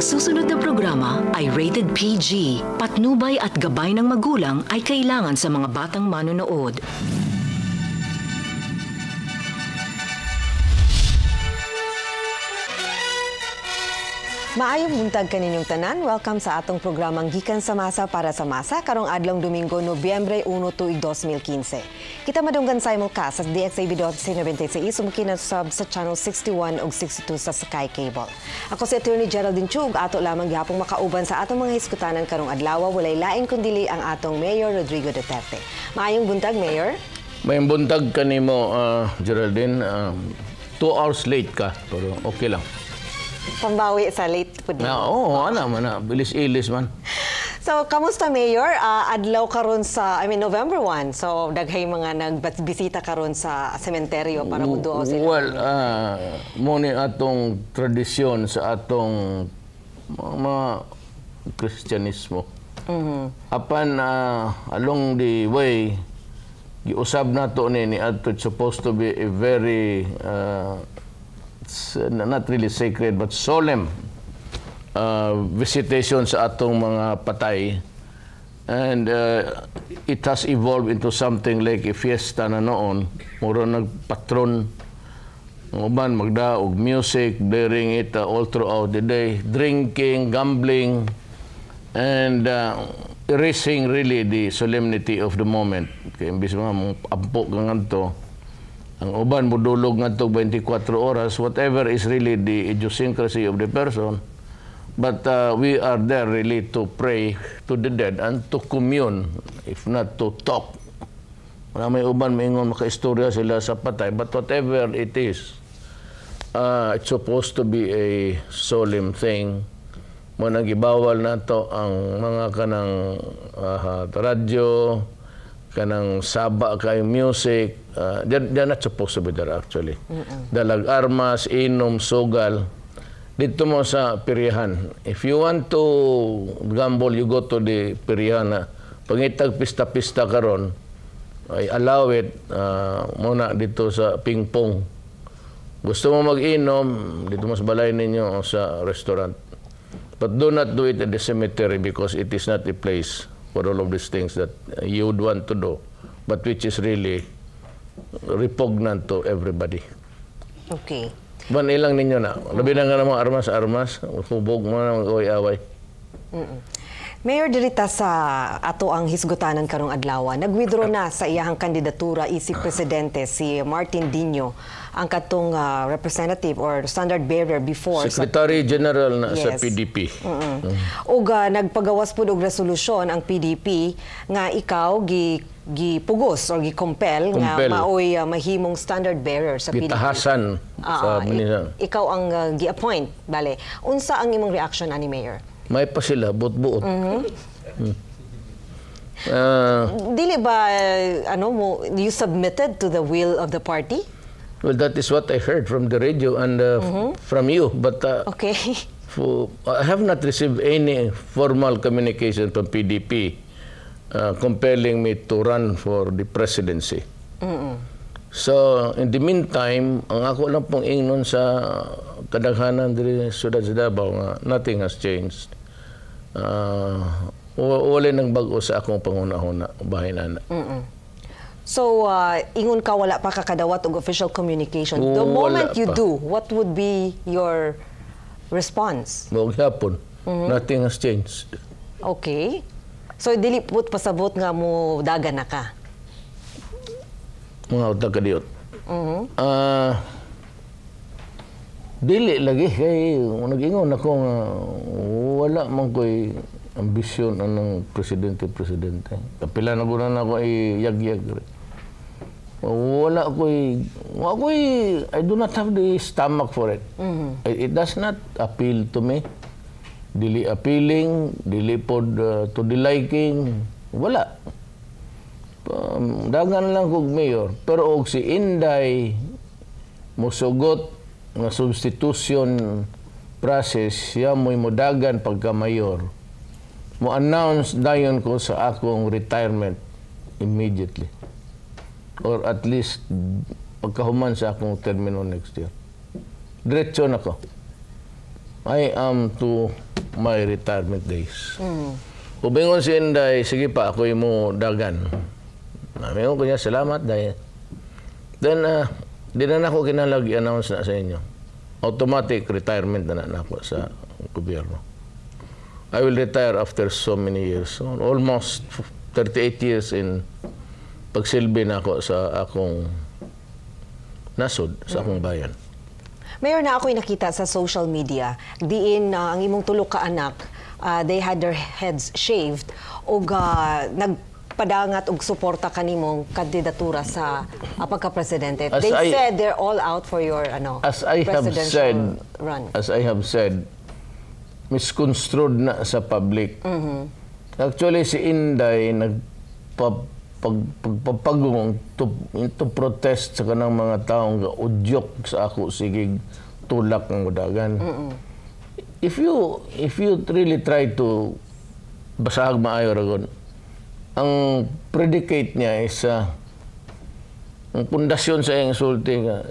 Ang susunod na programa ay rated PG. Patnubay at gabay ng magulang ay kailangan sa mga batang manonood. Maayong buntag kaninyong tanan. Welcome sa atong programang Gikan sa Masa para sa Masa karong adlong Domingo, Nobyembre 1 tuig 2015. Kita madunggan sa ka e, sa DXAB.C96 sumukin na sub sa Channel 61 ug 62 sa Sky Cable. Ako si Attorney Geraldine Chug, ato lamang gihapong makauban sa atong mga iskutanan karong adlaw walay lain kundili ang atong Mayor Rodrigo Duterte. Maayong buntag, Mayor. Maayong buntag kanimo, uh, Geraldine. Uh, two hours late ka, pero okay lang. Pambawi sa late po din. oo, oh, ano man na. Bilis-ilis man. So, kamusta Mayor? Uh, adlaw karon sa, I mean, November 1. So, daghay mga nagbisita karon sa sementeryo para muduo sila. Well, uh, ah, muni atong tradisyon sa atong mga Kristyanismo. Mm -hmm. Apan, uh, along the way, giusab nato ni ni adto it's supposed to be a very uh, Uh, not really sacred but solemn uh, visitation sa atong mga patay and uh, it has evolved into something like a fiesta na noon mura nagpatron uban magdaog music during it uh, all throughout the day drinking gambling and uh, erasing really the solemnity of the moment kay imbis mga ampo ka nganto ang uban modulog ngadto 24 oras whatever is really the idiosyncrasy of the person. But uh, we are there really to pray to the dead and to commune if not to talk. Wala may uban maingon makaistorya sila sa patay but whatever it is uh, it's supposed to be a solemn thing. Mo nang gibawal nato ang mga kanang uh, radyo, kanang saba kay music uh, they're, they're not supposed to be there actually Mm-mm. dalag armas inom sugal dito mo sa pirihan if you want to gamble you go to the pirihan na pangitag pista-pista karon ay allow it uh, muna dito sa pingpong gusto mo mag-inom dito mo sa balay ninyo sa restaurant but do not do it at the cemetery because it is not a place for all of these things that you would want to do, but which is really repugnant to everybody. Okay. Ban ilang ninyo na? Labi na nga ng mga armas-armas, hubog mo na mag-away-away. Mm -mm. Mayor Dirita sa ato ang hisgutanan karong adlaw nagwithdraw na sa iyang kandidatura isip presidente si Martin Dino ang katong uh, representative or standard bearer before Secretary sa, General na yes. sa PDP. Mm -mm. Mm. uh, ah, nagpagawas pud og resolusyon ang PDP nga ikaw gi gipugos or gi-compel nga maoy uh, mahimong standard bearer sa PDP. Gitahasan uh, sa Manila. Ikaw ang uh, gi-appoint, bale. Unsa ang imong reaction ani Mayor? May pa sila, buot-buot. Mm -hmm. hmm. uh, Dili ba, eh, ano mo, you submitted to the will of the party? Well, that is what I heard from the radio and uh, mm -hmm. from you. But uh, okay. for, I have not received any formal communication from PDP uh, compelling me to run for the presidency. Mm -mm. So, in the meantime, ang ako lang pong ingnon sa kadaghanan diri sudad sa Davao nga nothing has changed uh, wala nang bago sa akong panguna-huna bahinan. Mm-mm. So, uh, ingon ka wala pa kakadawat og official communication. The wala moment you pa. do, what would be your response? Mogyapon. Mm-hmm. Nothing has changed. Okay. So, dili pasabot nga mo daga na ka? Mga utang kadiot. Mm-hmm. Uh, dili lagi kay nag-ingon ako nga wala man ko'y ambisyon anong presidente-presidente. Kapila na guna na ako ay yag-yag. Wala ko'y, wala ko'y, I do not have the stomach for it. Mm -hmm. it, does not appeal to me. Dili appealing, dili pod uh, to the liking. Wala. Um, dagan lang kog mayor. Pero og si Inday, musugot, nga substitution process siya mo'y mudagan pagka mayor mo announce dayon ko sa akong retirement immediately or at least pagkahuman sa akong termino next year diretso na ko I am to my retirement days mm. Ubingon si Inday, sige pa, ako mo dagan. Namin ko niya, salamat dahil. Then, uh, Di na ako kinalag announce na sa inyo. Automatic retirement na na ako sa gobyerno. I will retire after so many years. So, almost 38 years in pagsilbi na ako sa akong nasod, sa akong mm. bayan. Mayor, na ako'y nakita sa social media, diin uh, ang imong tulok ka anak, uh, they had their heads shaved o uh, nag nagpadangat og suporta kanimong kandidatura sa ah, pagka-presidente? They I, said they're all out for your ano, as I have said, run. As I have said, misconstrued na sa public. Mm -hmm. Actually, si Inday nagpapalala pag, pag, to, protest sa kanang mga taong nga udyok sa ako sige tulak ng udagan. Mm If you if you really try to basahag maayo ragon ang predicate niya is uh, ang pundasyon sa iyang sulti nga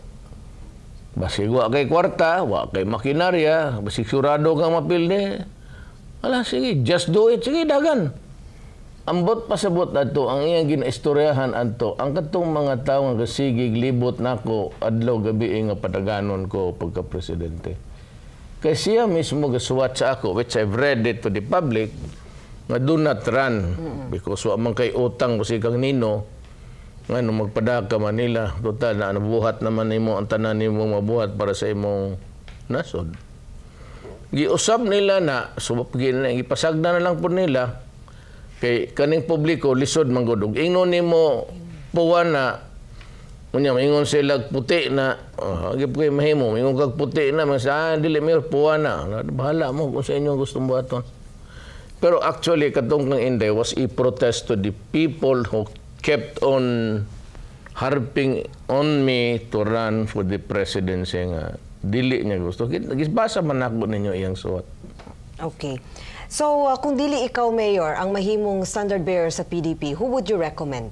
basig wa kay kwarta wa kay makinarya basig surado ka mapilde ala sige just do it sige dagan ambot pasabot adto ang iyang ginaistoryahan adto ang katong mga tawo nga sige, libot nako adlaw gabi eh, nga padaganon ko pagka presidente kay siya mismo gasuwat sa ako which I've read it to the public nga do not run because wa man kay utang kasi kang nino nga no magpadaka Manila total na nabuhat naman nimo ang tanan nimo mabuhat para sa imong nasod giusab nila na subapgin na ipasagda na lang po nila kay kaning publiko lisod manggudog ingon nimo puwan na Unya, ingon sila puti na, oh, ah, agip kayo mahimo, ingon kag puti na, mga sa, ah, dili, mayor, puwa na. Bahala mo kung sa inyo gusto mo aton. Pero actually, Katungkang Inday was a protest to the people who kept on harping on me to run for the presidency nga. Dili niya gusto. Gisbasa man ako ninyo iyang suwat. Okay. So, uh, kung dili ikaw, Mayor, ang mahimong standard bearer sa PDP, who would you recommend?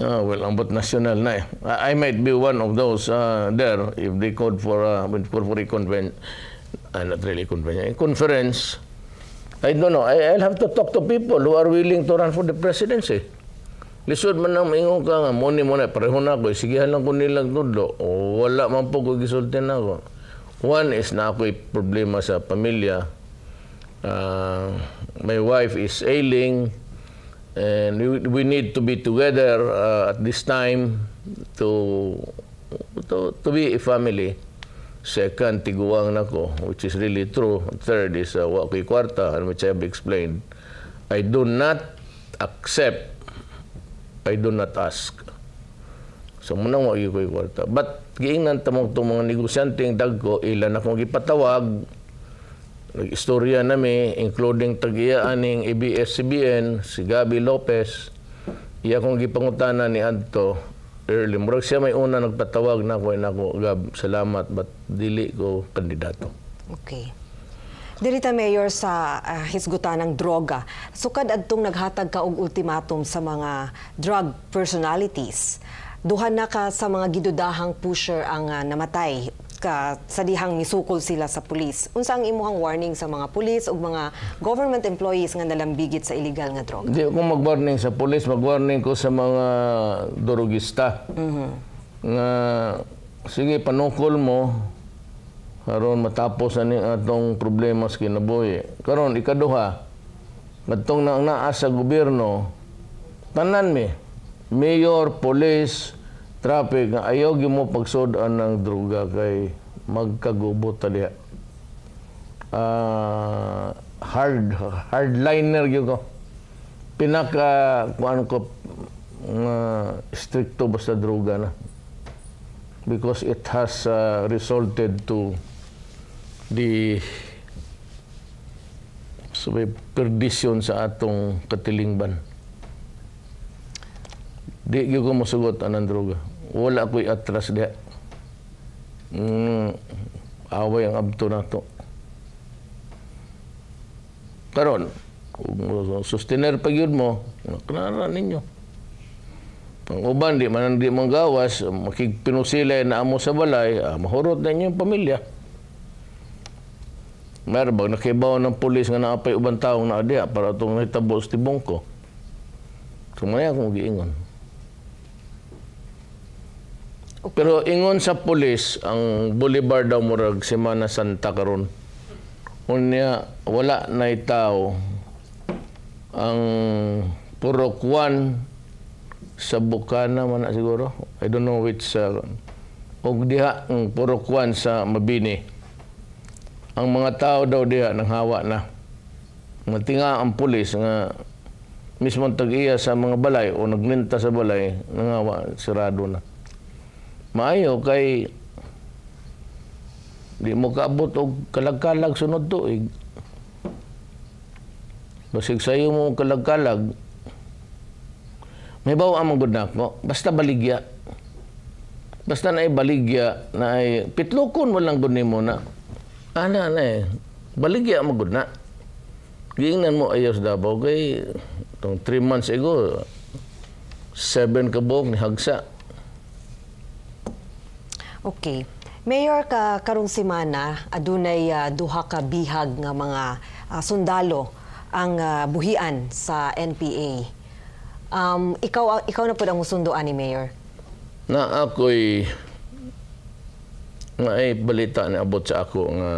Uh, well, ang bot national na eh. I, might be one of those uh, there if they called for, uh, for, for a convention, uh, ah, not really convention, a eh, conference I don't know. I, I'll have to talk to people who are willing to run for the presidency. Lisod man ang ingon ka nga, muni mo na, pareho na ako. Eh, sige lang ko nilang tudlo. wala man po ko gisultin ako. One is na ako'y problema sa pamilya. Uh, my wife is ailing and we, we need to be together uh, at this time to, to, to be a family. Second, tiguang nako, which is really true. Third is uh, wakoy kwarta, which ano I have explained. I do not accept. I do not ask. So, munang wakoy ko'y kwarta. But, giingnan tamong itong mga negosyante dagko, ilan akong gipatawag, nag-istorya nami, including tag-iyaaning ABS-CBN, si Gabi Lopez, iya kong gipangutana ni Anto, early. Murag siya may una nagpatawag na eh, ako, ako, Gab, salamat, but dili ko kandidato. Okay. Dirita Mayor sa uh, hisgutan ng droga, sukad adtong naghatag ka og ultimatum sa mga drug personalities. Duhan na ka sa mga gidudahang pusher ang uh, namatay ka sadihang misukol sila sa pulis. Unsa ang imuhang warning sa mga pulis o mga government employees nga nalambigit sa illegal nga droga? Di ako mag-warning sa pulis, mag-warning ko sa mga drugista. Mm -hmm. Nga, sige, panukol mo, karon matapos ani atong problema sa kinabuhi. Karon ikaduha, ngadtong na ang naa sa gobyerno, tanan mi, mayor, police, traffic nga ayaw mo pagsud ng droga kay magkagubot ta diha. Uh, hard hardliner gyud ko. Pinaka kuan ko nga uh, stricto basta droga na. Because it has uh, resulted to the so perdition sa atong katilingban. Di gyud ko mosugot anang droga. Wala ko'y atras diha. Mm, away ang abto nato. Karon, sustiner pa gyud mo, naklara ninyo. Ang uban di man di mong gawas, makigpinusilay na amo sa balay, ah, mahurot na inyong pamilya. Meron ba nakibaw ng pulis nga naapay ubang taong na adya para itong nahitabo sa tibong ko? Sumaya akong giingon. Okay. Pero ingon sa pulis, ang Boulevard daw murag Semana Santa karon. Unya wala na tao ang purok one sa Bukana man siguro. I don't know which uh, og diha ang purok one sa Mabini. Ang mga tao daw diha nang hawa na. Matinga ang pulis nga mismo tag-iya sa mga balay o nagninta sa balay, nang nangawa, sirado na maayo kay di mo kaabot og kalagkalag sunod to tuig. Eh. Basig sayo mo kalagkalag, may bawa ang good na Basta baligya. Basta na baligya na ay pitlukon mo lang guni mo na. Ana na eh. Baligya mo good na. Giingnan mo ayos dabaw kay itong 3 months ago, seven kabok ni Hagsa. Okay. Mayor ka karong semana adunay uh, duha ka bihag nga mga uh, sundalo ang uh, buhian sa NPA. Um, ikaw ikaw na pud ang musunduan ni Mayor. Na ako'y nga ay balita na abot sa ako nga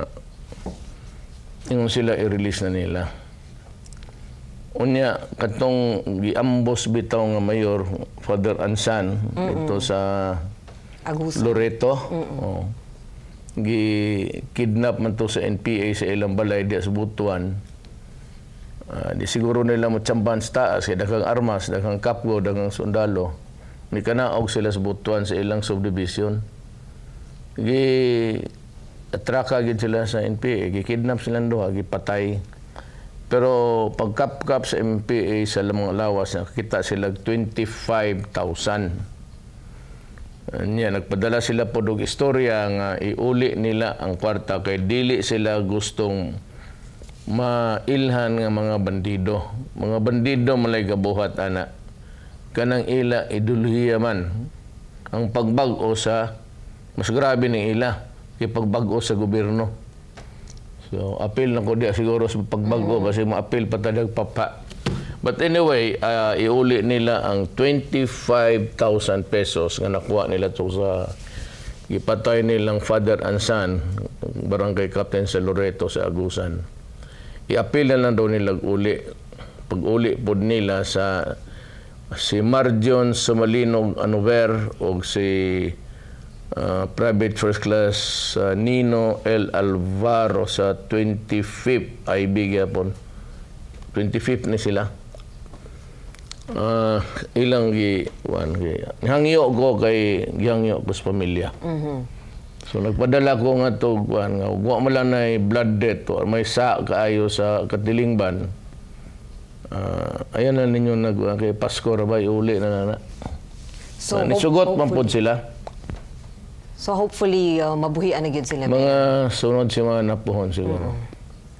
ingon sila i-release na nila. Unya katong giambos bitaw nga mayor Father Ansan mm -mm. dito sa Agusan. Loreto. Mm-mm. Oh. Gi-kidnap man to sa NPA sa ilang balay di sa Butuan. Uh, di siguro nila mo chamban sa taas, kaya dakang armas, dakang kapgo, dakang sundalo. May kanaog sila sa Butuan sa ilang subdivision. Gi atraka gid sila sa NPA, gi kidnap sila duha, patay. Pero pagkapkap sa MPA sa mga lawas, nakakita sila 25,000 eh, niya nagpadala sila podog og istorya nga iuli nila ang kwarta kay dili sila gustong mailhan ng mga bandido mga bandido malay gabuhat ana kanang ila iduluhiya man ang pagbag-o sa mas grabe ni ila kay pagbag-o sa gobyerno so apil na ko di siguro sa pagbag-o mm. kasi maapil pa tadag papa But anyway, uh, iuli nila ang 25,000 pesos nga nakuha nila to sa gipatay nilang father and son, barangay captain sa Loreto sa Agusan. Iapil na lang daw nila uli. Pag-uli po nila sa si Marjon Somalinog Anover o si Uh, private first class uh, Nino L. Alvaro sa 25th ay bigya 25th ni sila uh, ilang gi one gi hangyo ko kay gihangyo ko sa pamilya. Mm-hmm. So nagpadala ko nga to kuan nga wa man lang nay blood debt or may sa kaayo sa katilingban. Uh, ayan na ninyo nag ah, kay Pasko ra bay uli na na. So uh, nisugot man pud sila. So hopefully uh, mabuhian na gyud sila. Mga sunod si mga napuhon siguro. Mm-hmm.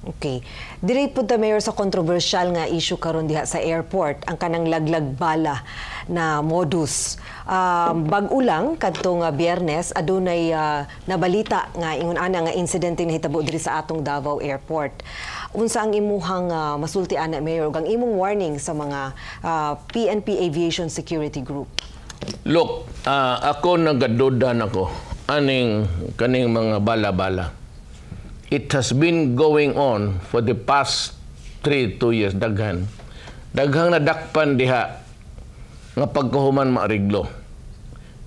Okay. Dili po the mayor sa controversial nga issue karon diha sa airport ang kanang laglag bala na modus. Um, bag-o lang kadtong uh, Biyernes adunay uh, nabalita nga ingon ana nga insidente hitabo diri sa atong Davao Airport. Unsa ang imuhang uh, masulti ana mayor ug ang imong warning sa mga uh, PNP Aviation Security Group? Look, uh, ako nagadudan ako aning kaning mga bala-bala it has been going on for the past 3 2 years daghan daghang nadakpan diha nga pagkahuman maariglo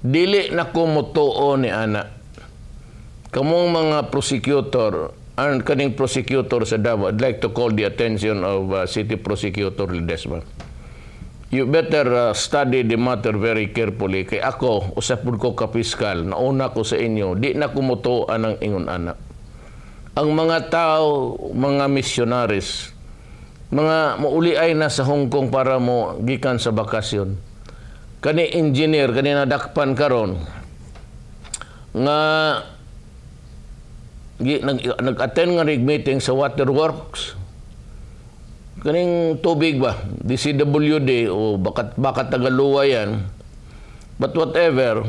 dili na ko motuo ni ana kamong mga prosecutor and kaning prosecutor sa Davao I'd like to call the attention of uh, city prosecutor Ledesma you better uh, study the matter very carefully kay ako usapod ko ka piskal nauna ko sa inyo di na kumutuan ang ingon anak ang mga tao, mga missionaries, mga mauli ay nasa Hong Kong para mo gikan sa bakasyon. Kani engineer, kani nadakpan karon nga nag, nag-attend nga rig meeting sa waterworks. Kaning tubig ba? DCWD o bakat, bakat tagaluwa yan. But whatever,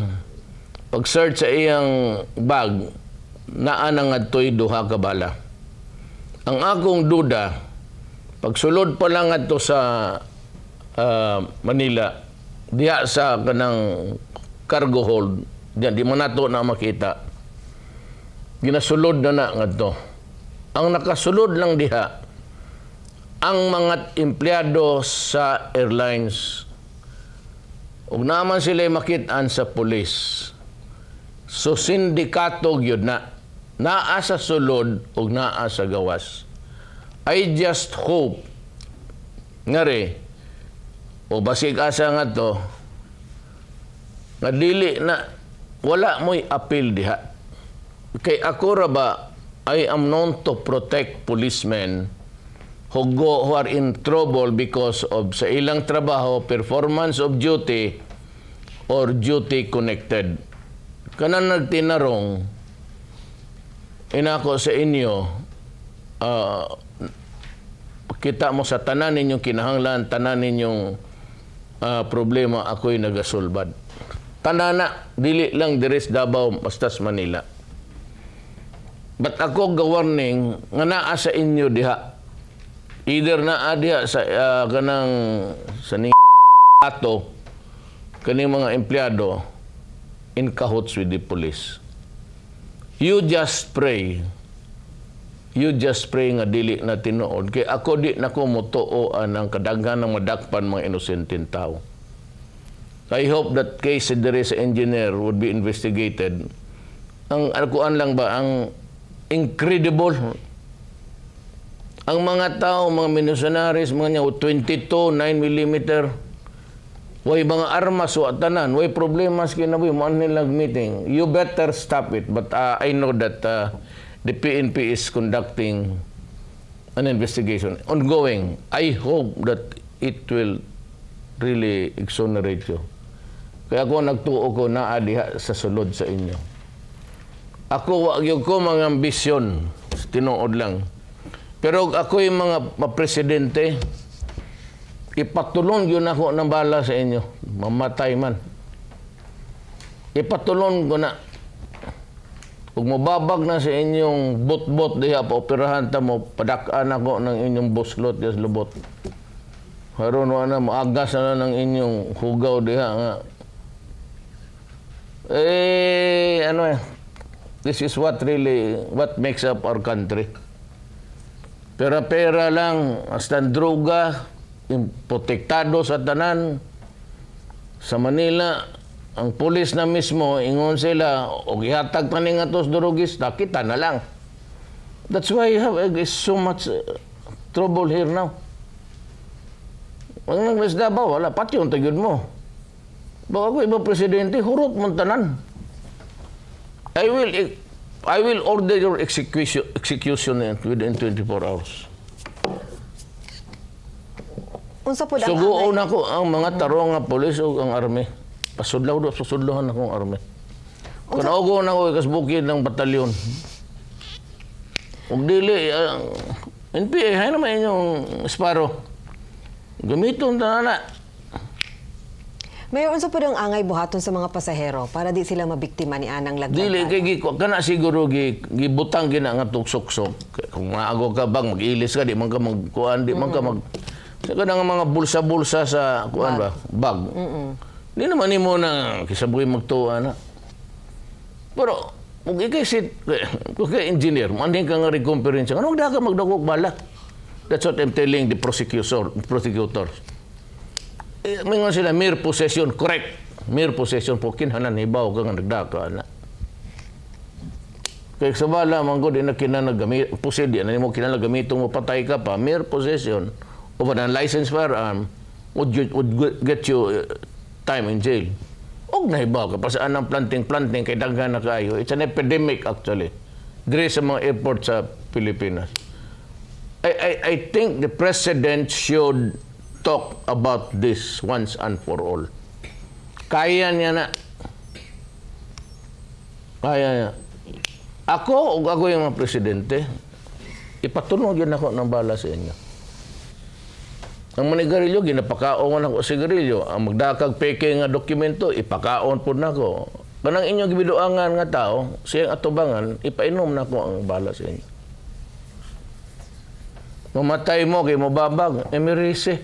pag-search sa iyang bag, naa na adtoy duha kabala. Ang akong duda pagsulod pa lang adto sa uh, Manila diha sa kanang cargo hold diyan di man nato na makita. Ginasulod na na ngadto. Ang nakasulod lang diha ang mga empleyado sa airlines ug naman sila makitaan sa pulis. So sindikato gyud na naa sa sulod ug naa sa gawas. I just hope ngari o basig asa nga to nga dili na wala mo'y appeal diha. Kay ako ra ba I am known to protect policemen who go who are in trouble because of sa ilang trabaho, performance of duty or duty connected. Kanan nagtinarong inako sa inyo, uh, kita mo sa tanan ninyong kinahanglan, tanan ninyong uh, problema, ako'y nagasulbad. na dili lang diris Davao, bastas Manila. But ako ga-warning nga naa sa inyo diha. Either naa diha sa uh, kanang sa ni ato kaning mga empleyado in cahoots with the police you just pray. You just pray nga dili na tinuod. Kay ako di na ko mutuoan ang kadaghan ng madakpan mga inosenteng tao. I hope that case dere sa engineer would be investigated. Ang alkuan lang ba ang incredible ang mga tao, mga missionaries, mga niya, 22, 9 millimeter, Way mga armas wa tanan, way problemas kinabuhi mo nilag meeting. You better stop it. But uh, I know that uh, the PNP is conducting an investigation ongoing. I hope that it will really exonerate you. Kaya ako nagtuo ko na adiha sa sulod sa inyo. Ako wag ko mga ambisyon, tinuod lang. Pero ako yung mga presidente, Ipatulong yun ako ng bala sa inyo. Mamatay man. Ipatulong ko na. Kung mababag na sa inyong bot-bot diha, paoperahan ta mo, padakaan ako ng inyong buslot yes, lubot. Haron na na, maagas na ng inyong hugaw diha nga. Eh, ano eh, this is what really, what makes up our country. Pera-pera lang, hasta droga, protektado sa tanan sa Manila ang pulis na mismo ingon sila og tani taning atos drugista kita na lang that's why you have eh, so much uh, trouble here now ang nagmes ba wala pati yung tagod mo ba bago iba presidente hurot mo tanan I will I will order your execution execution within 24 hours Unsa po Suguon na ko ang mga tarong nga pulis o ang army. Pasudlaw do, pasudlohan akong army. Kanaugo na ko ikas bukid ng batalyon. ug dili, uh, eh, ah, NPA, hay na may yung sparo. Gamiton na na. may unsa po ang angay buhaton sa mga pasahero para di sila mabiktima ni anang laglag? Dili kay gi kana siguro gi gibutang gina nga tuksoksok. Kung maago ka bang magilis ka di man ka magkuan, di man ka mm. mag, mm -hmm. mag Saka nga mga bulsa-bulsa sa, kuan ba, bag. Hindi naman ni mo na kisabuhi magtuwa na. Pero, kung ikay sit, kung ikay engineer, maning ka nga reconference, ano da ka magdagok bala? That's what I'm telling the prosecutor, prosecutors. Eh, may nga sila, mere possession, correct. Mere possession po, kinhanan, hibaw ka nga nagdaka na. Kaya sa bala, manggo, di na kinanagami, pusid, di na mo kinanagami, itong mapatay ka pa, mere possession of an unlicensed firearm um, would, you, would get you uh, time in jail. Og na iba ka pasaan ng planting-planting kay daghan na kayo. It's an epidemic actually. Dire sa mga airport sa Pilipinas. I, I, I think the president should talk about this once and for all. Kaya niya na. Kaya niya. Ako o ako yung mga presidente, ipatunod yun ako ng bala sa inyo. Ang manigarilyo, ginapakaon ako sigarilyo. Ang magdakag peke nga dokumento, ipakaon po na ko. Kanang inyong gibiduangan nga tao, siyang atubangan, ipainom na ko ang bala sa inyo. Mamatay mo kay mababag, emerise.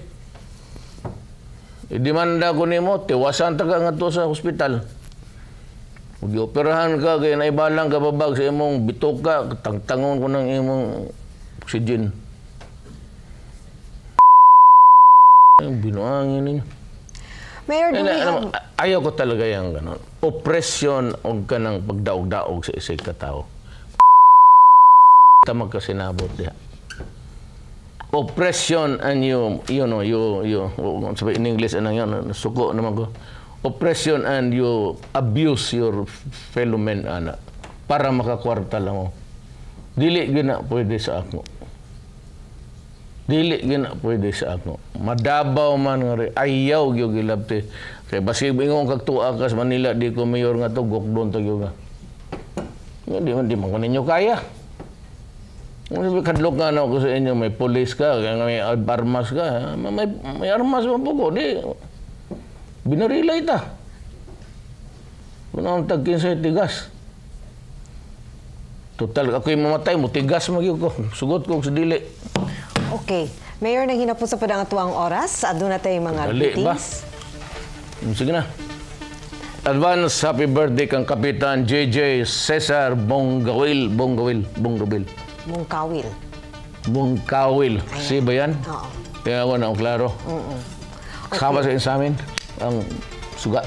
Idimanda ko ni mo, tiwasan ta ka nga to sa hospital. Huwag operahan ka, kaya naibalang ka babag sa imong bituka, tangtangon ko ng imong oxygen. Ang binuangin ninyo. Mayor, do we have... Ayaw ko talaga yung ganun. Opresyon o ganang pagdaog-daog sa isang katao. Tamag ka sinabot diha. Oppression and you, you know, you, you, sabi in English, anong yun, suko naman ko. Oppression and you abuse your fellow men, ana, para makakwarta lang mo. Dili, yun na pwede sa ako dili gina pwede sa ako madabaw man nga rin ayaw gyud gilabti kay basi ingon kag tuwa kas Manila di ko mayor nga to gokdon to gyud di man di man ko ninyo kaya Sabi, kadlok nga na ako sa inyo, may polis ka, may armas ka, may, may armas mo po ko, di, binarila ita. Kung ang tagkin sa'yo, tigas. Total, ako ako'y mamatay mo, tigas mo ko, sugot ko sa dili. Okay. Mayor, naghina po sa padangatwang oras. Aduna tayo mga greetings. Ba? Sige na. Advance happy birthday kang Kapitan JJ Cesar Bonggawil. Bonggawil. Bonggawil. Bongkawil. Bongkawil. Si ba yan? Oo. Tingnan ko na, klaro. Mm -mm. Okay. Kama sa amin ang suga.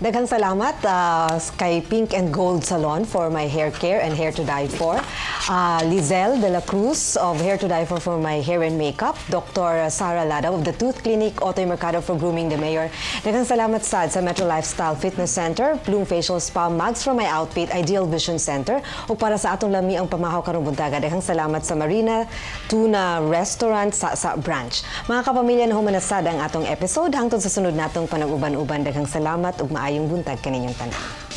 Daghang salamat uh, kay Pink and Gold Salon for my hair care and hair to die for. Uh, Lizelle De La Cruz of Hair to Die For for my hair and makeup. Dr. Sarah Lada of the Tooth Clinic, Otoy Mercado for grooming the mayor. Daghang salamat sad sa Metro Lifestyle Fitness Center, Bloom Facial Spa, Mags for my outfit, Ideal Vision Center. O para sa atong lami ang pamahaw karong buntaga. Daghang salamat sa Marina Tuna Restaurant sa, sa branch. Mga kapamilya na humanasad ang atong episode. Hangtod sa sunod natong panag-uban-uban. Daghang salamat ug maayos kayong buntag kaninyong tanan.